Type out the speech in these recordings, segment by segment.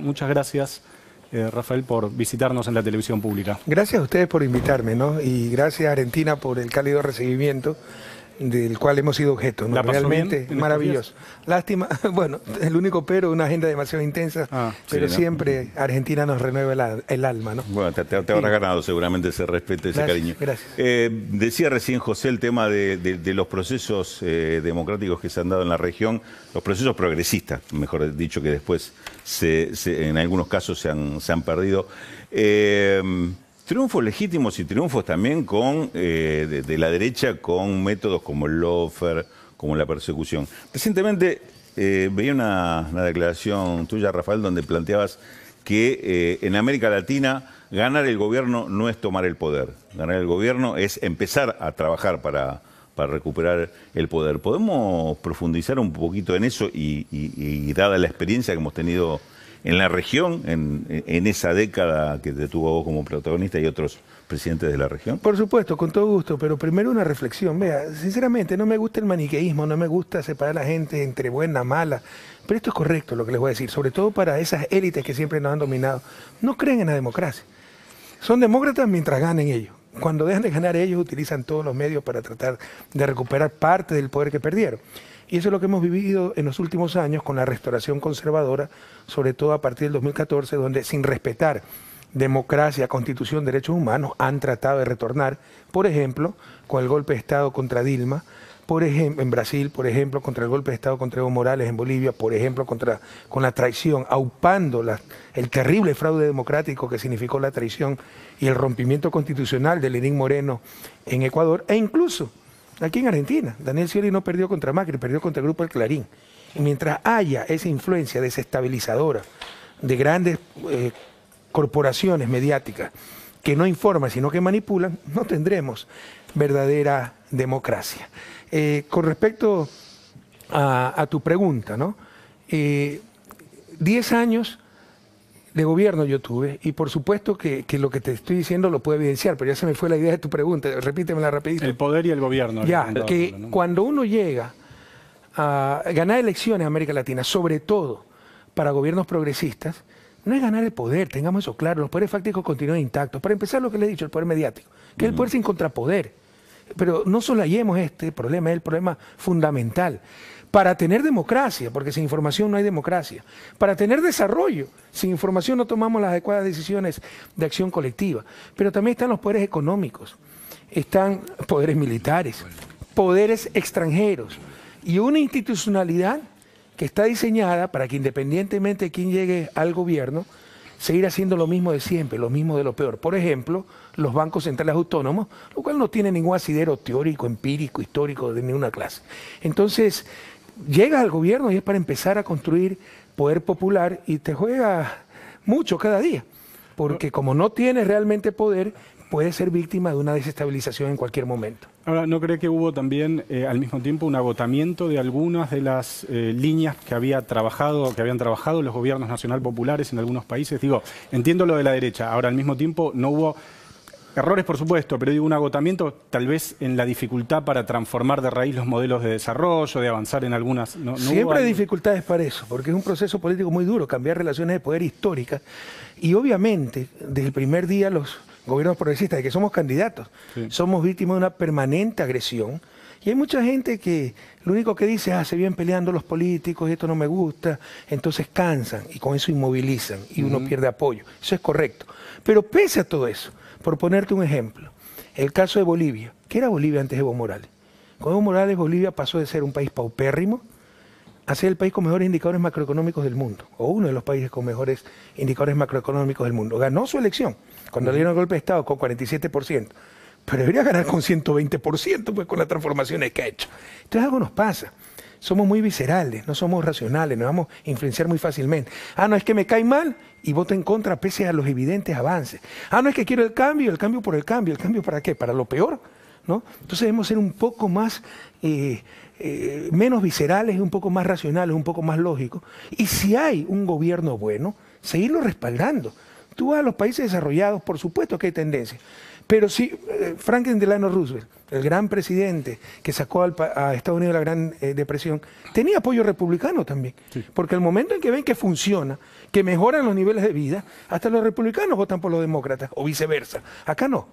Muchas gracias. Eh, Rafael, por visitarnos en la televisión pública. Gracias a ustedes por invitarme, ¿no? Y gracias a Argentina por el cálido recibimiento del cual hemos sido objeto. ¿no? Realmente maravilloso. Lástima, bueno, el único pero, una agenda demasiado intensa, ah, pero siempre Argentina nos renueva el, alma. ¿no? Bueno, te, habrás ganado seguramente ese respeto, ese cariño. Gracias. Eh, decía recién José el tema de, los procesos eh, democráticos que se han dado en la región, los procesos progresistas, mejor dicho, que después en algunos casos se han, perdido. Eh, Triunfos legítimos y triunfos también con, eh, de, la derecha con métodos como el lofer, como la persecución. Recientemente eh, veía una, declaración tuya, Rafael, donde planteabas que eh, en América Latina ganar el gobierno no es tomar el poder. Ganar el gobierno es empezar a trabajar para, para recuperar el poder. ¿Podemos profundizar un poquito en eso y dada la experiencia que hemos tenido en la región, en, esa década que te tuvo vos como protagonista y otros presidentes de la región? Por supuesto, con todo gusto, pero primero una reflexión. Vea, sinceramente no me gusta el maniqueísmo, no me gusta separar a la gente entre buena, mala, pero esto es correcto lo que les voy a decir, sobre todo para esas élites que siempre nos han dominado. No creen en la democracia. Son demócratas mientras ganen ellos cuando dejan de ganar ellos utilizan todos los medios para tratar de recuperar parte del poder que perdieron. Y eso es lo que hemos vivido en los últimos años con la restauración conservadora, sobre todo a partir del 2014, donde sin respetar democracia, constitución, derechos humanos, han tratado de retornar, por ejemplo, con el golpe de Estado contra Dilma, en Brasil, por ejemplo, contra el golpe de Estado contra Evo Morales, en Bolivia, por ejemplo, contra, con la traición, aupando el terrible fraude democrático que significó la traición y el rompimiento constitucional de Lenín Moreno en Ecuador, e incluso aquí en Argentina. Daniel Scioli no perdió contra Macri, perdió contra el Grupo El Clarín. Y mientras haya esa influencia desestabilizadora de grandes eh, corporaciones mediáticas que no informan, sino que manipulan, no tendremos verdadera democracia. Eh, con respecto a, tu pregunta, ¿no? Eh, diez años de gobierno yo tuve, y por supuesto que, lo que te estoy diciendo lo puedo evidenciar, pero ya se me fue la idea de tu pregunta, repítemela rapidito. El poder y el gobierno. Ya, que cuando uno llega a ganar elecciones en América Latina, sobre todo para gobiernos progresistas, no es ganar el poder, tengamos eso claro, los poderes fácticos continúan intactos. Para empezar, lo que le he dicho, el poder mediático, que es el poder sin contrapoder pero no solayemos este problema, es el problema fundamental. Para tener democracia, porque sin información no hay democracia. Para tener desarrollo, sin información no tomamos las adecuadas decisiones de acción colectiva. Pero también están los poderes económicos, están poderes militares, poderes extranjeros y una institucionalidad que está diseñada para que independientemente de quién llegue al gobierno, seguir haciendo lo mismo de siempre, lo mismo de lo peor. Por ejemplo, los bancos centrales autónomos, lo cual no tiene ningún asidero teórico, empírico, histórico de ninguna clase. Entonces, llegas al gobierno y es para empezar a construir poder popular y te juega mucho cada día. Porque como no tienes realmente poder, puedes ser víctima de una desestabilización en cualquier momento. Ahora, ¿no cree que hubo también eh, al mismo tiempo un agotamiento de algunas de las eh, líneas que había trabajado, que habían trabajado los gobiernos nacional populares en algunos países? Digo, entiendo lo de la derecha. Ahora, al mismo tiempo, no hubo errores, por supuesto, pero digo un agotamiento tal vez en la dificultad para transformar de raíz los modelos de desarrollo, de avanzar en algunas. Siempre hay dificultades para eso, porque es un proceso político muy duro, cambiar relaciones de poder históricas. Y obviamente, desde el primer día los gobiernos progresistas, de que somos candidatos, somos víctimas de una permanente agresión. Y hay mucha gente que lo único que dice, ah, se vienen peleando los políticos, y esto no me gusta, entonces cansan y con eso inmovilizan y uno pierde apoyo. Eso es correcto. Pero pese a todo eso, por ponerte un ejemplo, el caso de Bolivia. ¿Qué era Bolivia antes de Evo Morales? Con Evo Morales, Bolivia pasó de ser un país paupérrimo a ser el país con mejores indicadores macroeconómicos del mundo, o uno de los países con mejores indicadores macroeconómicos del mundo. Ganó su elección, cuando le dieron el golpe de Estado con 47%, pero debería ganar con 120% pues, con las transformaciones que ha hecho. Entonces algo nos pasa. Somos muy viscerales, no somos racionales, nos vamos a influenciar muy fácilmente. Ah, no es que me cae mal y voto en contra pese a los evidentes avances. Ah, no es que quiero el cambio, el cambio por el cambio, el cambio para qué, para lo peor. ¿no? Entonces debemos ser un poco más, eh, eh, menos viscerales, un poco más racionales, un poco más lógicos. Y si hay un gobierno bueno, seguirlo respaldando a los países desarrollados, por supuesto que hay tendencia. Pero si eh, Franklin Delano Roosevelt, el gran presidente que sacó a Estados Unidos de la Gran eh, Depresión, tenía apoyo republicano también. Porque el momento en que ven que funciona, que mejoran los niveles de vida, hasta los republicanos votan por los demócratas o viceversa. Acá no,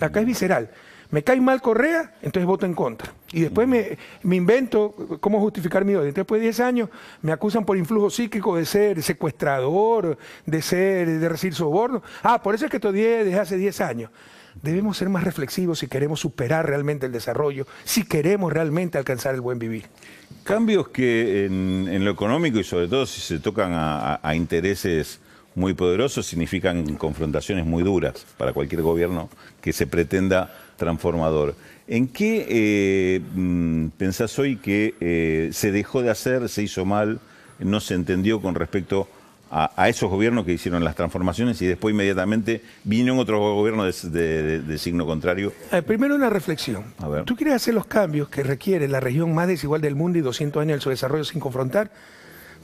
acá es visceral me cae mal Correa, entonces voto en contra. Y después me, invento cómo justificar mi odio. después de 10 años, me acusan por influjo psíquico de ser secuestrador, de ser, de recibir soborno. Ah, por eso es que odié desde hace 10 años. Debemos ser más reflexivos si queremos superar realmente el desarrollo, si queremos realmente alcanzar el buen vivir. Cambios que en, lo económico y sobre todo si se tocan a intereses muy poderosos significan confrontaciones muy duras para cualquier gobierno que se pretenda transformador. ¿En qué eh, mm, pensás hoy que eh, se dejó de hacer, se hizo mal, no se entendió con respecto a, esos gobiernos que hicieron las transformaciones y después inmediatamente vino otros gobiernos de, signo contrario? Eh, primero una reflexión. ¿Tú quieres hacer los cambios que requiere la región más desigual del mundo y 200 años de su desarrollo sin confrontar?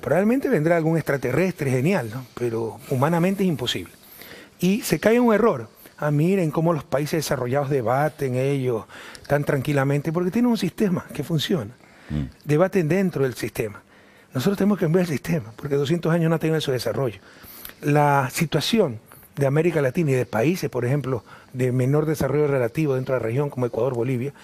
Probablemente vendrá algún extraterrestre genial, pero humanamente es imposible. Y se cae un error. Ah, miren cómo los países desarrollados debaten ellos tan tranquilamente, porque tienen un sistema que funciona. Mm. Debaten dentro del sistema. Nosotros tenemos que cambiar el sistema, porque 200 años no ha tenido su desarrollo. La situación de América Latina y de países, por ejemplo, de menor desarrollo relativo dentro de la región como Ecuador, Bolivia,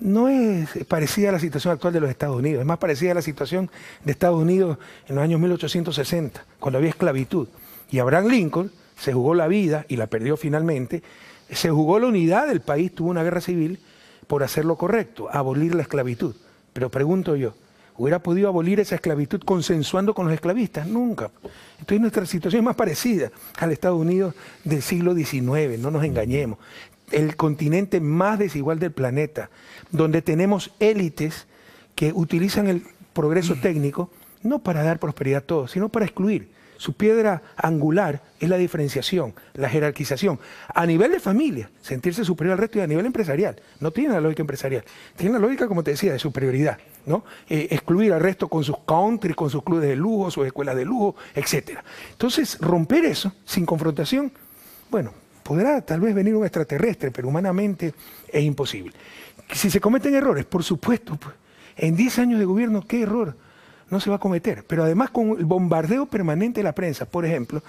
no es parecida a la situación actual de los Estados Unidos, es más parecida a la situación de Estados Unidos en los años 1860, cuando había esclavitud. Y Abraham Lincoln se jugó la vida y la perdió finalmente, se jugó la unidad del país, tuvo una guerra civil por hacer lo correcto, abolir la esclavitud. Pero pregunto yo, ¿hubiera podido abolir esa esclavitud consensuando con los esclavistas? Nunca. Entonces nuestra situación es más parecida al Estados Unidos del siglo XIX, no nos engañemos el continente más desigual del planeta, donde tenemos élites que utilizan el progreso técnico no para dar prosperidad a todos, sino para excluir. Su piedra angular es la diferenciación, la jerarquización. A nivel de familia, sentirse superior al resto y a nivel empresarial. No tiene la lógica empresarial. Tiene la lógica, como te decía, de superioridad. ¿no? Eh, excluir al resto con sus country, con sus clubes de lujo, sus escuelas de lujo, etc. Entonces, romper eso sin confrontación, bueno, Podrá tal vez venir un extraterrestre, pero humanamente es imposible. Si se cometen errores, por supuesto, pues, en 10 años de gobierno, ¿qué error? no se va a cometer. Pero además con el bombardeo permanente de la prensa, por ejemplo,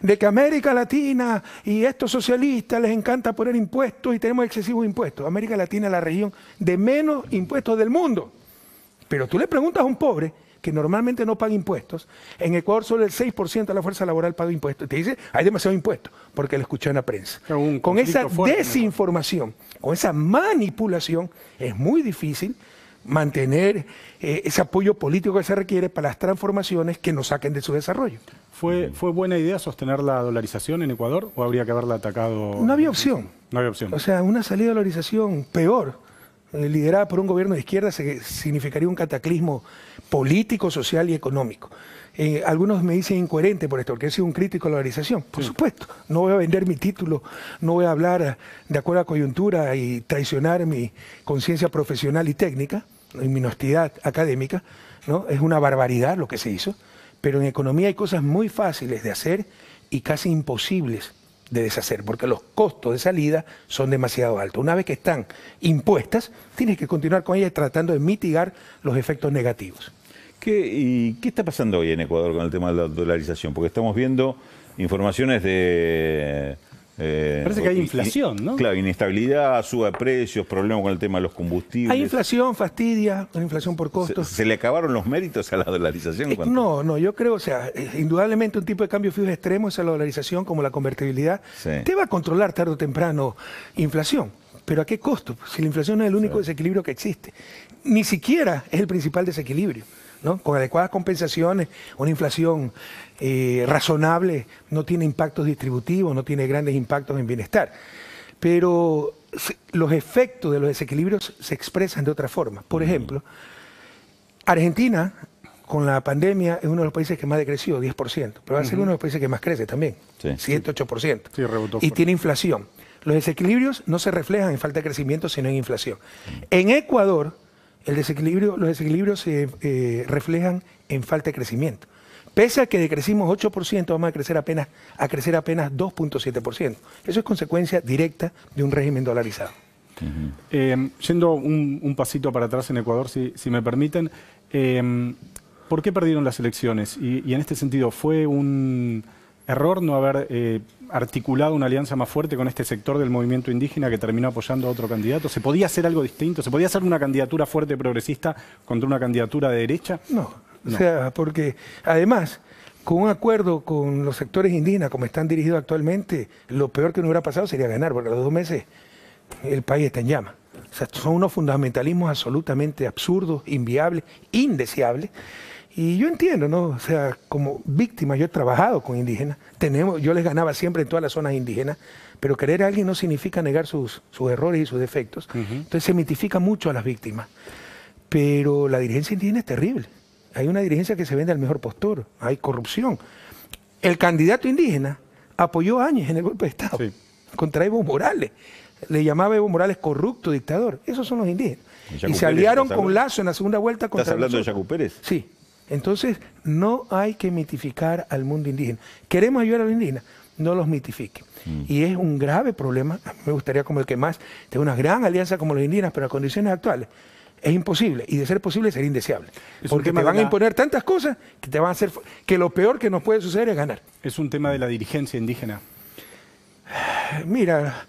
de que América Latina y estos socialistas les encanta poner impuestos y tenemos excesivos impuestos. América Latina es la región de menos impuestos del mundo. Pero tú le preguntas a un pobre que normalmente no paga impuestos, en Ecuador solo el 6% de la fuerza laboral paga impuestos. Te dice, hay demasiado impuesto, porque lo escuché en la prensa. Con esa desinformación, con esa manipulación, es muy difícil mantener eh, ese apoyo político que se requiere para las transformaciones que nos saquen de su desarrollo. ¿Fue, ¿Fue buena idea sostener la dolarización en Ecuador o habría que haberla atacado? No había opción. No había opción. O sea, una salida de dolarización peor eh, liderada por un gobierno de izquierda significaría un cataclismo político, social y económico. Eh, algunos me dicen incoherente por esto, porque he sido un crítico a la organización. Por supuesto, no voy a vender mi título, no voy a hablar de acuerdo a coyuntura y traicionar mi conciencia profesional y técnica, mi honestidad académica. ¿no? Es una barbaridad lo que se hizo, pero en economía hay cosas muy fáciles de hacer y casi imposibles de deshacer, porque los costos de salida son demasiado altos. Una vez que están impuestas, tienes que continuar con ellas tratando de mitigar los efectos negativos. ¿Y qué está pasando hoy en Ecuador con el tema de la dolarización? Porque estamos viendo informaciones de eh, Parece que hay inflación, ¿no? Claro, inestabilidad, suba de precios, problemas con el tema de los combustibles. Hay inflación, fastidia, con inflación por costos. ¿Se, le acabaron los méritos a la dolarización? Eh, no, no, yo creo, o sea, eh, indudablemente un tipo de cambio fijo extremo es la dolarización como la convertibilidad. Te va a controlar tarde o temprano inflación. ¿Pero a qué costo? Si la inflación no es el único desequilibrio que existe. Ni siquiera es el principal desequilibrio. Con adecuadas compensaciones, una inflación eh, razonable no tiene impactos distributivos, no tiene grandes impactos en bienestar. Pero los efectos de los desequilibrios se expresan de otra forma. Por ejemplo, Argentina con la pandemia es uno de los países que más decrecido, 10%, pero va a ser uno de los países que más crece también, 108%. y tiene inflación. Los desequilibrios no se reflejan en falta de crecimiento, sino en inflación. En Ecuador, el desequilibrio, los desequilibrios se eh, reflejan en falta de crecimiento. Pese a que decrecimos 8%, vamos a crecer apenas, a crecer apenas 2.7%. Eso es consecuencia directa de un régimen dolarizado. Eh, yendo un, pasito para atrás en Ecuador, si, me permiten, eh, ¿por qué perdieron las elecciones? y, en este sentido, ¿fue un, error no haber eh, articulado una alianza más fuerte con este sector del movimiento indígena que terminó apoyando a otro candidato? ¿Se podía hacer algo distinto? ¿Se podía hacer una candidatura fuerte progresista contra una candidatura de derecha? No, o sea, porque además, con un acuerdo con los sectores indígenas como están dirigidos actualmente, lo peor que nos hubiera pasado sería ganar, porque a los dos meses el país está en llama. O sea, son unos fundamentalismos absolutamente absurdos, inviables, indeseables. Y yo entiendo, ¿no? O sea, como víctima, yo he trabajado con indígenas, tenemos, yo les ganaba siempre en todas las zonas indígenas, pero querer a alguien no significa negar sus, errores y sus defectos. Entonces se mitifica mucho a las víctimas. Pero la dirigencia indígena es terrible. Hay una dirigencia que se vende al mejor postor, hay corrupción. El candidato indígena apoyó a Áñez en el golpe de Estado contra Evo Morales. Le llamaba Evo Morales corrupto, dictador. Esos son los indígenas. Y, se aliaron con Lazo en la segunda vuelta contra ¿Estás hablando de Sí. Entonces, no hay que mitificar al mundo indígena. Queremos ayudar a los indígenas, no los mitifique. Mm. Y es un grave problema. me gustaría como el que más tenga una gran alianza como los indígenas, pero a condiciones actuales es imposible y de ser posible sería indeseable. porque te van a imponer tantas cosas que te van a hacer que lo peor que nos puede suceder es ganar. Es un tema de la dirigencia indígena. Mira,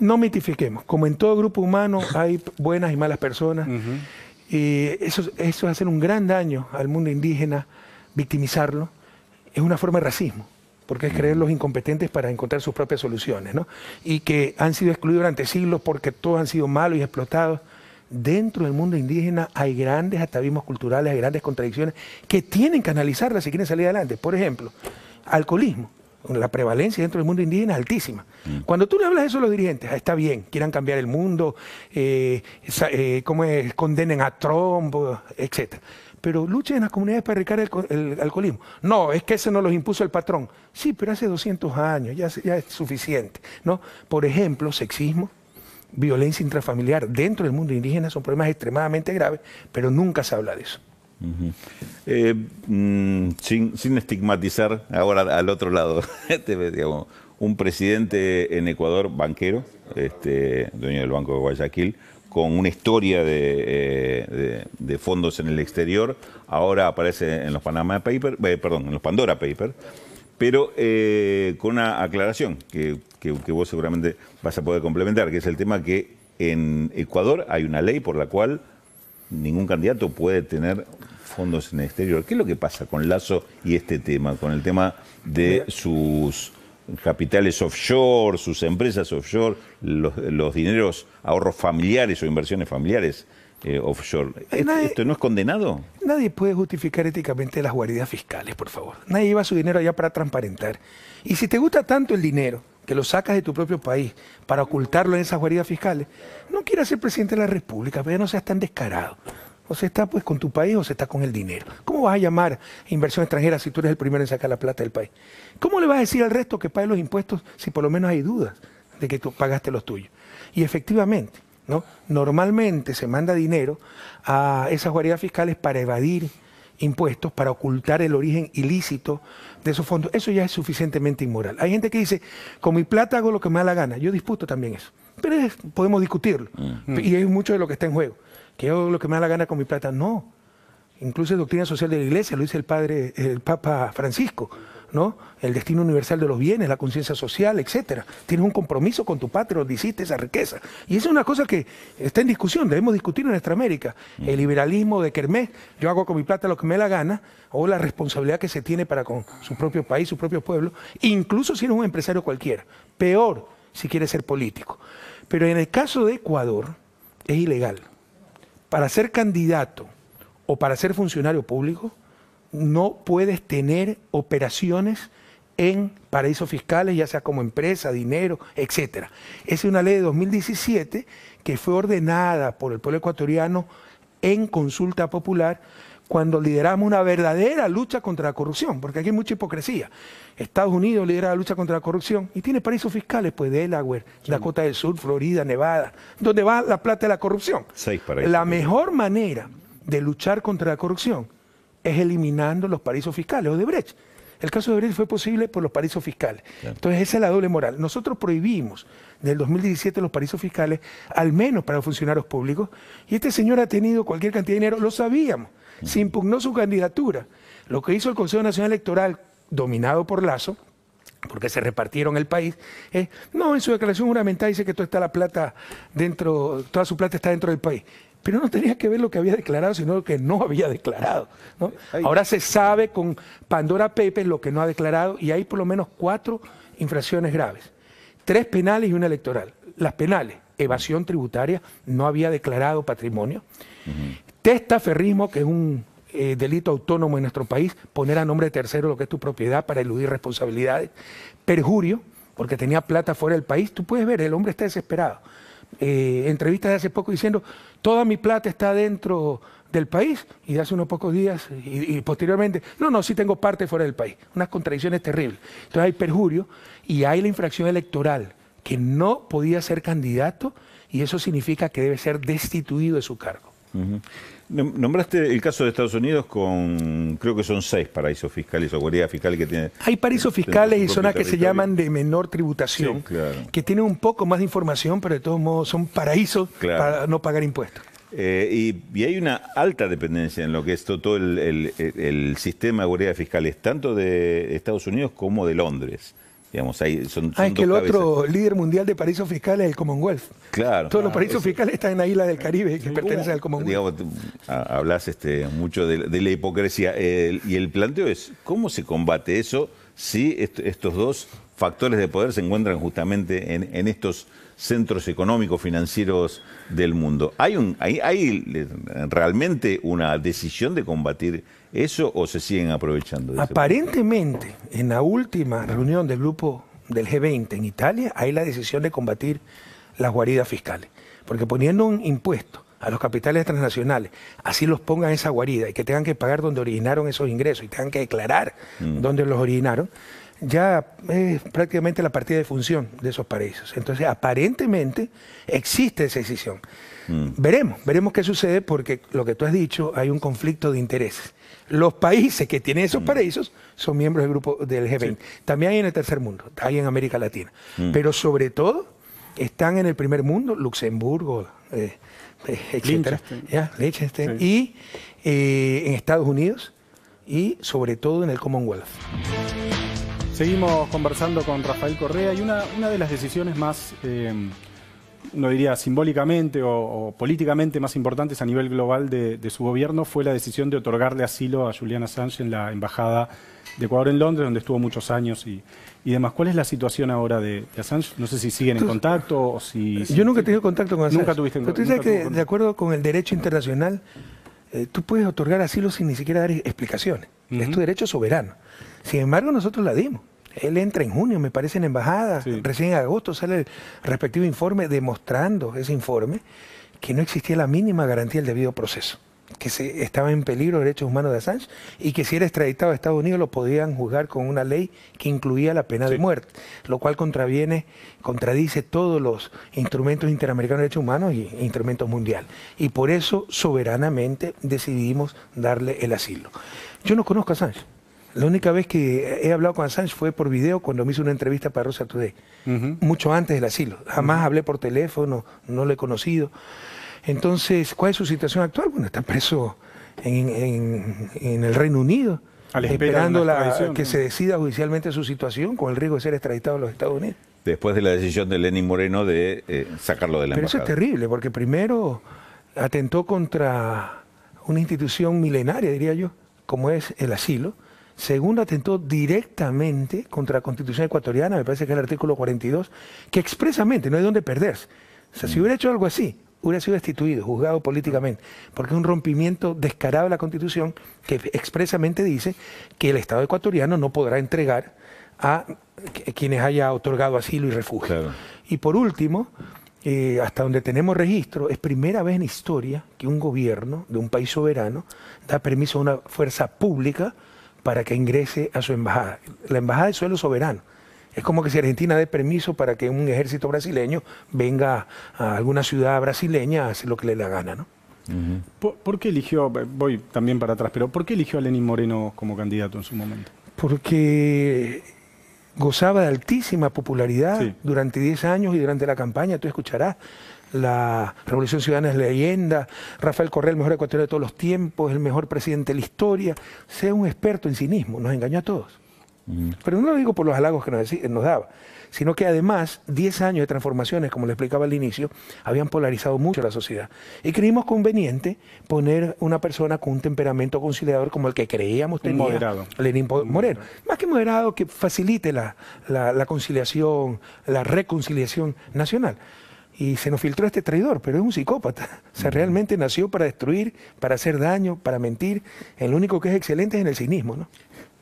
no mitifiquemos. Como en todo grupo humano hay buenas y malas personas. Y eso, eso hacer un gran daño al mundo indígena, victimizarlo. Es una forma de racismo, porque es creer mm. los incompetentes para encontrar sus propias soluciones, ¿no? Y que han sido excluidos durante siglos porque todos han sido malos y explotados. Dentro del mundo indígena hay grandes atavismos culturales, hay grandes contradicciones que tienen que analizarlas si quieren salir adelante. Por ejemplo, alcoholismo la prevalencia dentro del mundo indígena es altísima. Mm. Cuando tú le hablas eso a los dirigentes, ah, está bien, quieran cambiar el mundo, eh, eh, condenen a Trump, etc. Pero luchen en las comunidades para erradicar el, alcoholismo. No, es que eso no los impuso el patrón. Sí, pero hace 200 años, ya, ya es suficiente. ¿no? Por ejemplo, sexismo, violencia intrafamiliar dentro del mundo indígena son problemas extremadamente graves, pero nunca se habla de eso. Eh, mm, sin, estigmatizar ahora al otro lado, este, digamos, un presidente en Ecuador banquero, este, dueño del Banco de Guayaquil, con una historia de, eh, fondos en el exterior, ahora aparece en los Panama Paper, eh, perdón, en los Pandora Papers, pero con una aclaración que, que vos seguramente vas a poder complementar, que es el tema que en Ecuador hay una ley por la cual ningún candidato puede tener fondos en el exterior. ¿Qué es lo que pasa con Lazo y este tema, con el tema de sus capitales offshore, sus empresas offshore, los, dineros, ahorros familiares o inversiones familiares? Eh, offshore. ¿Esto no es condenado? Nadie puede justificar éticamente las guaridas fiscales, por favor. Nadie lleva su dinero allá para transparentar. Y si te gusta tanto el dinero, que lo sacas de tu propio país para ocultarlo en esas guaridas fiscales, no quieras ser presidente de la República, pero no seas tan descarado. O se está pues con tu país o se está con el dinero. ¿Cómo vas a llamar inversión extranjera si tú eres el primero en sacar la plata del país? ¿Cómo le vas a decir al resto que pague los impuestos si por lo menos hay dudas de que tú pagaste los tuyos? Y efectivamente, ¿no? Normalmente se manda dinero a esas guaridas fiscales para evadir impuestos, para ocultar el origen ilícito de esos fondos. Eso ya es suficientemente inmoral. Hay gente que dice, con mi plata hago lo que me da la gana. Yo disputo también eso. Pero podemos discutirlo. Mm. Y es mucho de lo que está en juego que hago lo que me da la gana con mi plata. No. Incluso es doctrina social de la iglesia, lo dice el padre, el Papa Francisco, ¿no? El destino universal de los bienes, la conciencia social, etcétera. Tienes un compromiso con tu patria donde hiciste esa riqueza. Y eso es una cosa que está en discusión, debemos discutir en nuestra América. Mm. El liberalismo de Kermés, yo hago con mi plata lo que me da la gana, o la responsabilidad que se tiene para con su propio país, su propio pueblo, incluso si eres un empresario cualquiera. Peor si quieres ser político. Pero en el caso de Ecuador, es ilegal para ser candidato o para ser funcionario público, no puedes tener operaciones en paraísos fiscales, ya sea como empresa, dinero, etc. Es una ley de 2017 que fue ordenada por el pueblo ecuatoriano en consulta popular cuando lideramos una verdadera lucha contra la corrupción, porque aquí hay mucha hipocresía. Estados Unidos lidera la lucha contra la corrupción y tiene paraísos fiscales, pues Delaware, Dakota del Sur, Florida, Nevada, donde va la plata de la corrupción. La mejor manera de luchar contra la corrupción es eliminando los paraísos fiscales, o de Brecht. El caso de Brecht fue posible por los paraísos fiscales. Entonces esa es la doble moral. Nosotros prohibimos el 2017 los paraísos fiscales, al menos para los funcionarios públicos, y este señor ha tenido cualquier cantidad de dinero, lo sabíamos se impugnó su candidatura. Lo que hizo el Consejo Nacional Electoral, dominado por Lazo, porque se repartieron el país, es, no, en su declaración juramental dice que toda está la plata dentro, toda su plata está dentro del país. Pero no tenía que ver lo que había declarado, sino lo que no había declarado. Ahora se sabe con Pandora Pepe lo que no ha declarado y hay por lo menos cuatro infracciones graves. Tres penales y una electoral. Las penales, evasión tributaria, no había declarado patrimonio testaferrismo, que es un eh, delito autónomo en nuestro país, poner a nombre de tercero lo que es tu propiedad para eludir responsabilidades, perjurio, porque tenía plata fuera del país, tú puedes ver, el hombre está desesperado. Eh, entrevistas de hace poco diciendo, toda mi plata está dentro del país, y de hace unos pocos días, y posteriormente, no, no, sí tengo parte fuera del país, unas contradicciones terribles. Entonces hay perjurio y hay la infracción electoral, que no podía ser candidato, y eso significa que debe ser destituido de su cargo. Nombraste el caso de Estados Unidos con, creo que son seis paraísos fiscales o guaridas fiscales que tiene Hay paraísos fiscales y zonas que se llaman de menor tributación, que tienen un poco más de información, pero de todos modos son paraísos para no pagar impuestos. Eh, y, hay una alta dependencia en lo que es todo, el, el, el, sistema de guaridas fiscales, tanto de Estados Unidos como de Londres ah, es que el otro líder mundial de paraísos fiscales es el Commonwealth. Claro. Todos los paraísos fiscales están en la isla del Caribe, que pertenece al Commonwealth. Digamos, hablas este, mucho de, la hipocresía. y el planteo es, ¿cómo se combate eso? si estos dos factores de poder se encuentran justamente en, estos centros económicos financieros del mundo. ¿Hay, un, hay, realmente una decisión de combatir eso o se siguen aprovechando? De Aparentemente, en la última reunión del grupo del G20 en Italia, hay la decisión de combatir las guaridas fiscales, porque poniendo un impuesto a los capitales transnacionales, así los pongan esa guarida y que tengan que pagar donde originaron esos ingresos y tengan que declarar mm. dónde los originaron, ya es prácticamente la partida de función de esos paraísos. Entonces, aparentemente existe esa decisión. Mm. Veremos, veremos qué sucede porque lo que tú has dicho, hay un conflicto de intereses. Los países que tienen esos mm. paraísos son miembros del grupo del G20. También hay en el tercer mundo, hay en América Latina. Pero sobre todo están en el primer mundo, Luxemburgo, eh, eh etcétera, y eh, en Estados Unidos y sobre todo en el Commonwealth. Seguimos conversando con Rafael Correa y una, una de las decisiones más, eh, no diría simbólicamente o, políticamente más importantes a nivel global de, de, su gobierno fue la decisión de otorgarle asilo a Juliana Sánchez en la embajada de Ecuador en Londres, donde estuvo muchos años y, y demás. ¿Cuál es la situación ahora de, Assange? No sé si siguen en contacto o si... Yo nunca he tenido contacto con Assange. Nunca tuviste Pero tú que, de acuerdo con el derecho internacional, eh, tú puedes otorgar asilo sin ni siquiera dar explicaciones. Es tu derecho soberano. Sin embargo, nosotros la dimos. Él entra en junio, me parece, en embajada. Recién en agosto sale el respectivo informe demostrando ese informe que no existía la mínima garantía del debido proceso que se, estaba en peligro los derechos humanos de Assange y que si era extraditado a Estados Unidos lo podían juzgar con una ley que incluía la pena de muerte, lo cual contraviene, contradice todos los instrumentos interamericanos de derechos humanos y instrumentos mundiales. Y por eso soberanamente decidimos darle el asilo. Yo no conozco a Assange. La única vez que he hablado con Assange fue por video cuando me hizo una entrevista para Rosa Today, mucho antes del asilo. Jamás hablé por teléfono, no lo he conocido. Entonces, ¿cuál es su situación actual? Bueno, está preso en, el Reino Unido, esperando que se decida judicialmente su situación con el riesgo de ser extraditado a los Estados Unidos. Después de la decisión de Lenín Moreno de eh, sacarlo de la Pero eso es terrible, porque primero atentó contra una institución milenaria, diría yo, como es el asilo. Segundo, atentó directamente contra la Constitución ecuatoriana, me parece que es el artículo 42, que expresamente no hay donde perderse. O sea, si mm. hubiera hecho algo así, hubiera sido destituido, juzgado políticamente, porque es un rompimiento descarado de la Constitución que expresamente dice que el Estado ecuatoriano no podrá entregar a quienes haya otorgado asilo y refugio. Y por último, eh, hasta donde tenemos registro, es primera vez en historia que un gobierno de un país soberano da permiso a una fuerza pública para que ingrese a su embajada. La embajada es suelo soberano. Es como que si Argentina dé permiso para que un ejército brasileño venga a alguna ciudad brasileña a hacer lo que le la gana, ¿no? ¿Por, qué eligió, voy también para atrás, pero por qué eligió a Lenín Moreno como candidato en su momento? Porque gozaba de altísima popularidad durante 10 años y durante la campaña, tú escucharás, la Revolución Ciudadana es leyenda, Rafael Correa, el mejor ecuatoriano de todos los tiempos, el mejor presidente de la historia. Sea un experto en cinismo, nos engañó a todos. Pero no lo digo por los halagos que nos, daba, sino que además 10 años de transformaciones, como le explicaba al inicio, habían polarizado mucho la sociedad. Y creímos conveniente poner una persona con un temperamento conciliador como el que creíamos tenía moderado. Lenín Moreno. Más que moderado, que facilite la, conciliación, la reconciliación nacional y se nos filtró este traidor, pero es un psicópata. se realmente nació para destruir, para hacer daño, para mentir. El único que es excelente es en el cinismo, ¿no?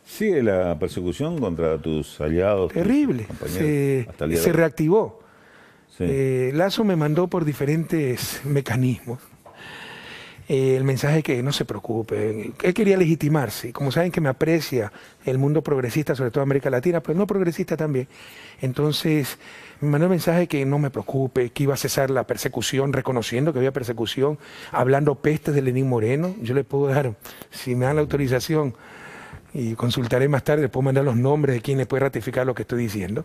¿Sigue la persecución contra tus aliados? Terrible. se, reactivó. Eh, Lazo me mandó por diferentes mecanismos. Eh, el mensaje que no se preocupe. Eh, él quería legitimarse. Como saben que me aprecia el mundo progresista, sobre todo América Latina, pero no progresista también. Entonces, me mandó el mensaje que no me preocupe, que iba a cesar la persecución, reconociendo que había persecución, hablando pestes de Lenín Moreno. Yo le puedo dar, si me dan la autorización, y consultaré más tarde, después mandar los nombres de quienes pueden ratificar lo que estoy diciendo.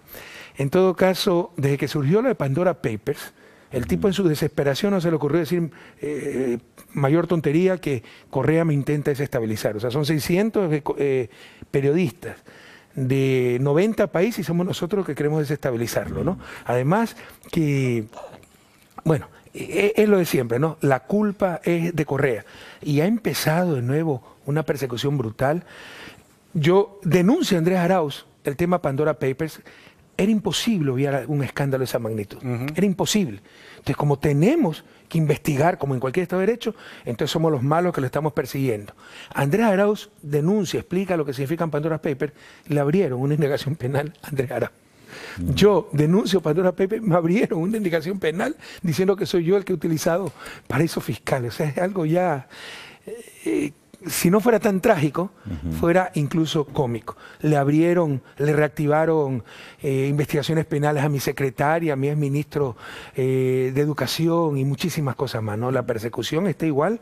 En todo caso, desde que surgió lo de Pandora Papers, el tipo en su desesperación no se le ocurrió decir eh, mayor tontería que Correa me intenta desestabilizar. O sea, son 600 eh, eh, periodistas de 90 países y somos nosotros los que queremos desestabilizarlo, ¿no? Además que, bueno, e, e, es lo de siempre, ¿no? La culpa es de Correa. Y ha empezado de nuevo una persecución brutal yo denuncio a Andrés Arauz el tema Pandora Papers. Era imposible obviar un escándalo de esa magnitud. Era imposible. Entonces, como tenemos que investigar, como en cualquier Estado de Derecho, entonces somos los malos que lo estamos persiguiendo. Andrés Arauz denuncia, explica lo que significan Pandora Papers, le abrieron una indagación penal a Andrés Arauz. Mm. Yo denuncio Pandora Papers, me abrieron una indicación penal diciendo que soy yo el que he utilizado paraísos fiscales. O sea, es algo ya eh, eh, si no fuera tan trágico, fuera incluso cómico. Le abrieron, le reactivaron eh, investigaciones penales a mi secretaria, a mi exministro eh, de Educación y muchísimas cosas más. ¿no? La persecución está igual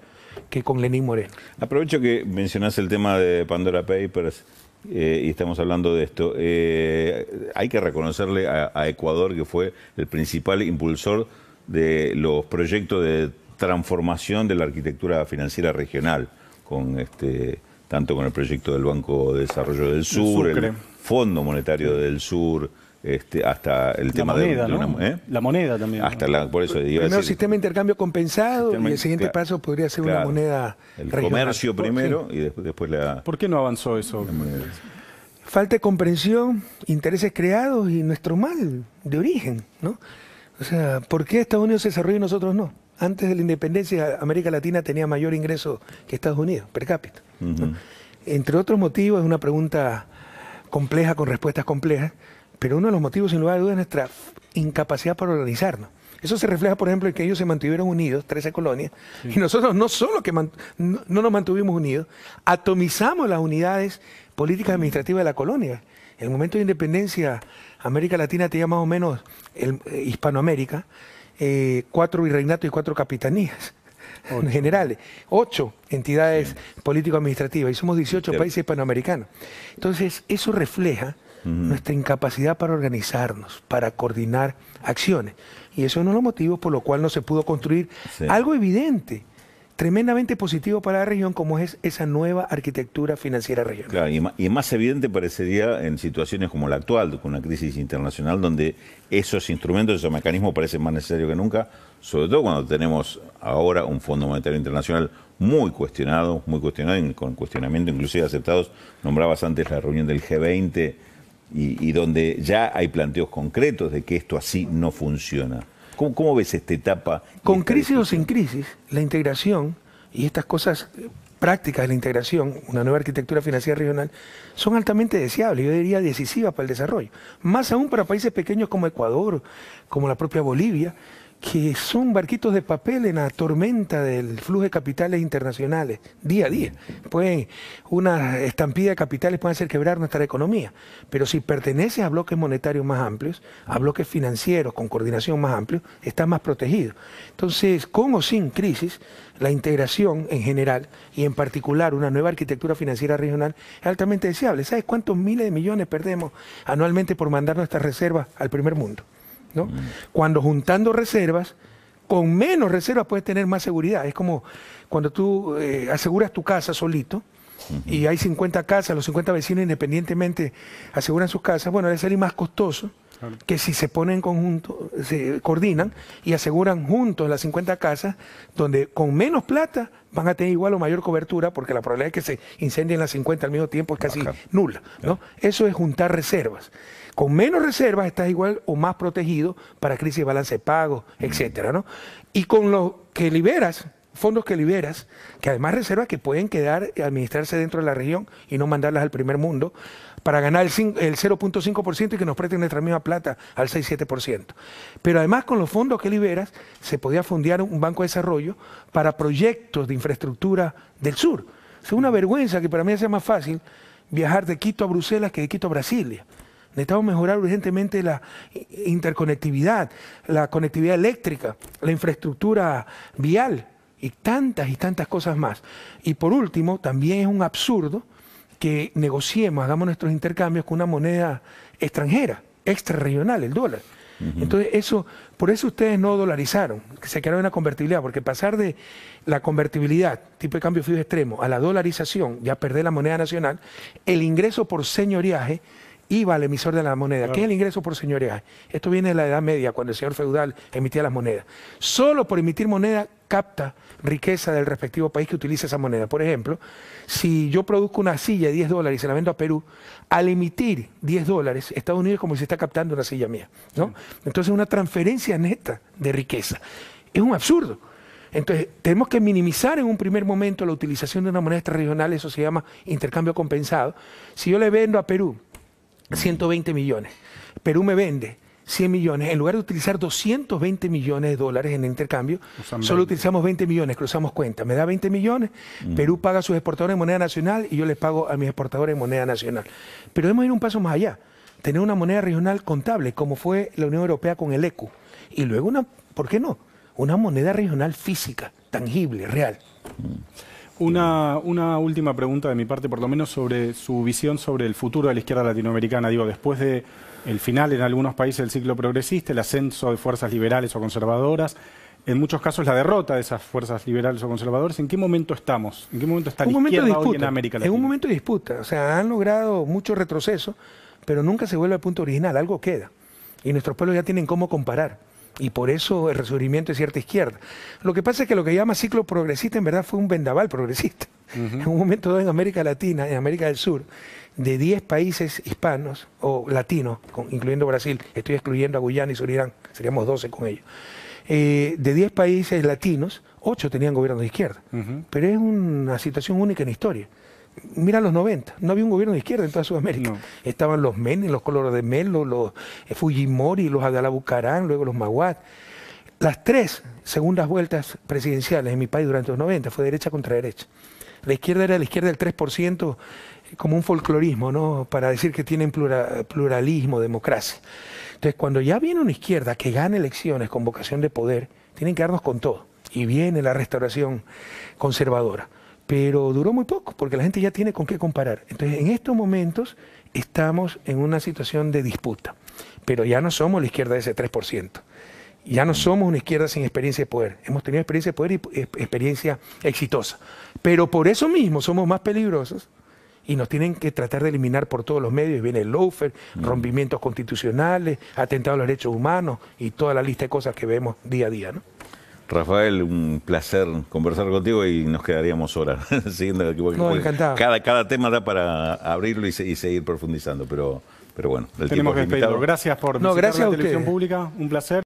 que con Lenín Moreno. Aprovecho que mencionas el tema de Pandora Papers. Eh, y estamos hablando de esto. Eh, hay que reconocerle a Ecuador que fue el principal impulsor de los proyectos de transformación de la arquitectura financiera regional con este, tanto con el proyecto del Banco de Desarrollo del Sur, el, Fondo Monetario del Sur, este, hasta el tema de, la. ¿no? ¿eh? la moneda también. Hasta la, por eso primero decir, sistema de intercambio compensado y el siguiente paso podría ser una moneda el comercio primero y después, después, la. ¿Por qué no avanzó eso? Falta de comprensión, intereses creados y nuestro mal de origen, ¿no? O sea, ¿por qué Estados Unidos se desarrolla y nosotros no? Antes de la independencia, América Latina tenía mayor ingreso que Estados Unidos, per cápita. Entre otros motivos, es una pregunta compleja con respuestas complejas, pero uno de los motivos, sin lugar a dudas, es nuestra incapacidad para organizarnos. Eso se refleja, por ejemplo, en que ellos se mantuvieron unidos, 13 colonias, y nosotros no solo que no, no, nos mantuvimos unidos, atomizamos las unidades políticas administrativas de la colonia. En el momento de independencia, América Latina tenía más o menos el, eh, Hispanoamérica, eh, cuatro virreinatos y cuatro capitanías. en generales, ocho entidades político-administrativas y somos 18 países hispanoamericanos. Entonces, eso refleja nuestra incapacidad para organizarnos, para coordinar acciones. Y eso es uno de los motivos por los cuales no se pudo construir algo evidente tremendamente positivo para la región como es esa nueva arquitectura financiera regional. Claro, y, más, evidente parecería en situaciones como la actual, con una crisis internacional donde esos instrumentos, esos mecanismos parecen más necesarios que nunca, sobre todo cuando tenemos ahora un Fondo Monetario Internacional muy cuestionado, muy cuestionado, con cuestionamiento inclusive aceptados. Nombrabas antes la reunión del G20 y donde ya hay planteos concretos de que esto así no funciona. ¿Cómo, ves esta etapa? Con crisis o sin crisis, la integración y estas cosas eh, prácticas de la integración, una nueva arquitectura financiera regional, son altamente deseables, yo diría decisivas para el desarrollo. Más aún para países pequeños como Ecuador, como la propia Bolivia, que son barquitos de papel en la tormenta del flujo de capitales internacionales, día a día. Pueden, una estampida de capitales puede hacer quebrar nuestra economía, pero si pertenece a bloques monetarios más amplios, a bloques financieros con coordinación más amplia, está más protegido. Entonces, con o sin crisis, la integración en general y en particular una nueva arquitectura financiera regional es altamente deseable. ¿Sabes cuántos miles de millones perdemos anualmente por mandar nuestras reservas al primer mundo? Mm. Cuando juntando reservas, con menos reservas puedes tener más seguridad. Es como cuando tú eh, aseguras tu casa solito y hay 50 casas, los 50 vecinos independientemente aseguran sus casas, bueno, es el más costoso que si se ponen en conjunto, se coordinan y aseguran juntos las 50 casas, donde con menos plata van a tener igual o mayor cobertura, porque la probabilidad de que se incendien las 50 al mismo tiempo es casi nula. ¿no? Eso es juntar reservas. Con menos reservas estás igual o más protegido para crisis de balance de pago, etcétera, Y con los que liberas, fondos que liberas, que además reservas que pueden quedar y administrarse dentro de la región y no mandarlas al primer mundo, para ganar el 0.5% y que nos presten nuestra misma plata al 6-7%. Pero además con los fondos que liberas se podía fundear un banco de desarrollo para proyectos de infraestructura del sur. Es una vergüenza que para mí sea más fácil viajar de Quito a Bruselas que de Quito a Brasilia. Necesitamos mejorar urgentemente la interconectividad, la conectividad eléctrica, la infraestructura vial y tantas y tantas cosas más. Y por último, también es un absurdo que negociemos, hagamos nuestros intercambios con una moneda extranjera, extrarregional, el dólar. Entonces, eso, por eso ustedes no dolarizaron, que se quedaron en la convertibilidad, porque pasar de la convertibilidad, tipo de cambio fijo extremo, a la dolarización, ya perder la moneda nacional, el ingreso por señoriaje iba al emisor de la moneda, que es el ingreso por señoreaje. Esto viene de la Edad Media, cuando el señor feudal emitía las monedas. Solo por emitir moneda capta riqueza del respectivo país que utiliza esa moneda. Por ejemplo, si yo produzco una silla de 10 dólares y se la vendo a Perú, al emitir 10 dólares, Estados Unidos es como si está captando una silla mía. ¿no? Entonces, una transferencia neta de riqueza. Es un absurdo. Entonces, tenemos que minimizar en un primer momento la utilización de una moneda regional, eso se llama intercambio compensado. Si yo le vendo a Perú 120 millones. Perú me vende 100 millones. En lugar de utilizar 220 millones de dólares en intercambio, solo utilizamos 20 millones, cruzamos cuentas. Me da 20 millones, mm. Perú paga a sus exportadores en moneda nacional y yo les pago a mis exportadores en moneda nacional. Pero debemos ir un paso más allá. Tener una moneda regional contable, como fue la Unión Europea con el ECU. Y luego una, ¿por qué no? Una moneda regional física, tangible, real. Mm. Una, última pregunta de mi parte, por lo menos sobre su visión sobre el futuro de la izquierda latinoamericana. Digo, después de el final en algunos países del ciclo progresista, el ascenso de fuerzas liberales o conservadoras, en muchos casos la derrota de esas fuerzas liberales o conservadoras. ¿En qué momento estamos? ¿En qué momento está la en América Latina? En un momento de disputa. O sea, han logrado mucho retroceso, pero nunca se vuelve al punto original. Algo queda. Y nuestros pueblos ya tienen cómo comparar. Y por eso el resurgimiento de cierta izquierda. Lo que pasa es que lo que llama ciclo progresista en verdad fue un vendaval progresista. En un momento dado en América Latina, en América del Sur, de 10 países hispanos o latinos, incluyendo Brasil, estoy excluyendo a Guyana y Surinam, seríamos 12 con ellos, eh, de 10 países latinos, 8 tenían gobierno de izquierda. Pero es una situación única en la historia mira los 90, no había un gobierno de izquierda en toda Sudamérica. Estaban los Menem, los Colores de Melo, los eh, Fujimori, los Agalabucarán, Bucarán, luego los Maguat. Las tres segundas vueltas presidenciales en mi país durante los 90 fue derecha contra derecha. La izquierda era la izquierda del 3%, eh, como un folclorismo, ¿no? Para decir que tienen pluralismo, democracia. Entonces, cuando ya viene una izquierda que gana elecciones con vocación de poder, tienen que darnos con todo. Y viene la restauración conservadora pero duró muy poco porque la gente ya tiene con qué comparar. Entonces, en estos momentos estamos en una situación de disputa, pero ya no somos la izquierda de ese 3%. Ya no somos una izquierda sin experiencia de poder. Hemos tenido experiencia de poder y eh, experiencia exitosa. Pero por eso mismo somos más peligrosos y nos tienen que tratar de eliminar por todos los medios. viene el lawfare, mm. rompimientos constitucionales, atentados a los derechos humanos y toda la lista de cosas que vemos día a día. ¿no? Rafael, un placer conversar contigo y nos quedaríamos horas siguiendo No, encantado. Cada, cada tema da para abrirlo y, seguir profundizando, pero, bueno, el tiempo limitado. Gracias por no, gracias televisión pública, un placer.